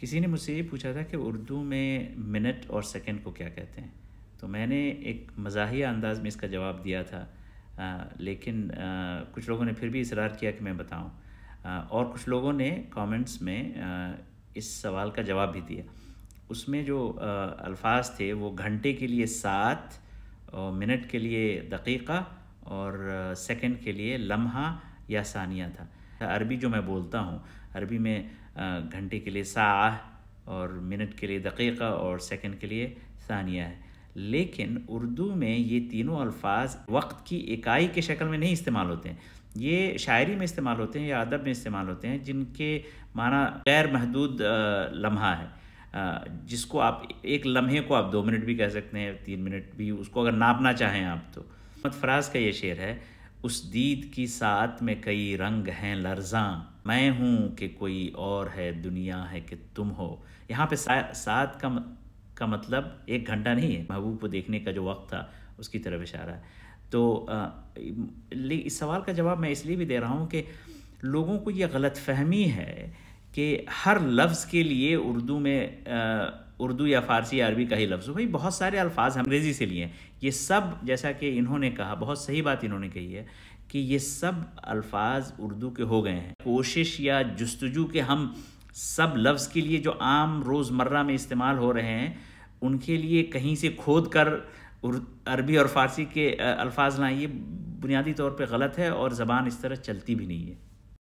किसी ने मुझसे ये पूछा था कि उर्दू में मिनट और सेकंड को क्या कहते हैं तो मैंने एक मजाहिया अंदाज में इसका जवाब दिया था आ, लेकिन आ, कुछ लोगों ने फिर भी इसरार किया कि मैं बताऊं और कुछ लोगों ने कमेंट्स में आ, इस सवाल का जवाब भी दिया उसमें जो आ, अल्फाज थे वो घंटे के लिए सात और मिनट के लिए दकीक़ा और सेकंड के लिए लम्हा या सानिया था अरबी जो मैं बोलता हूँ अरबी में घंटे के लिए सा और मिनट के लिए दकीक़ा और सेकंड के लिए सानिया है लेकिन उर्दू में ये तीनों अल्फाज वक्त की इकाई के शक्ल में नहीं इस्तेमाल होते हैं ये शायरी में इस्तेमाल होते हैं या अदब में इस्तेमाल होते हैं जिनके माना गैर महदूद लम्हा है जिसको आप एक लम्हे को आप दो मिनट भी कह सकते हैं तीन मिनट भी उसको अगर नापना चाहें आप तो मत फराज का ये शेर है उस दीद की साथ में कई रंग हैं लर्जा मैं हूँ कि कोई और है दुनिया है कि तुम हो यहाँ पे साथ का का मतलब एक घंटा नहीं है महबूब को देखने का जो वक्त था उसकी तरफ इशारा है तो इस सवाल का जवाब मैं इसलिए भी दे रहा हूँ कि लोगों को यह गलत फहमी है कि हर लफ्ज़ के लिए उर्दू में उर्दू या फारसी या अरबी का ही लफ्ज़ भाई बहुत सारे अल्फाज अंग्रेज़ी से लिए हैं ये सब जैसा कि इन्होंने कहा बहुत सही बात इन्होंने कही है कि ये सब अल्फाज उर्दू के हो गए हैं कोशिश या जस्तजू के हम सब लफ्ज़ के लिए जो आम रोज़मर्रा में इस्तेमाल हो रहे हैं उनके लिए कहीं से खोद कर अरबी और फ़ारसी के अल्फाज लाएँ ये बुनियादी तौर पर गलत है और ज़बान इस तरह चलती भी नहीं है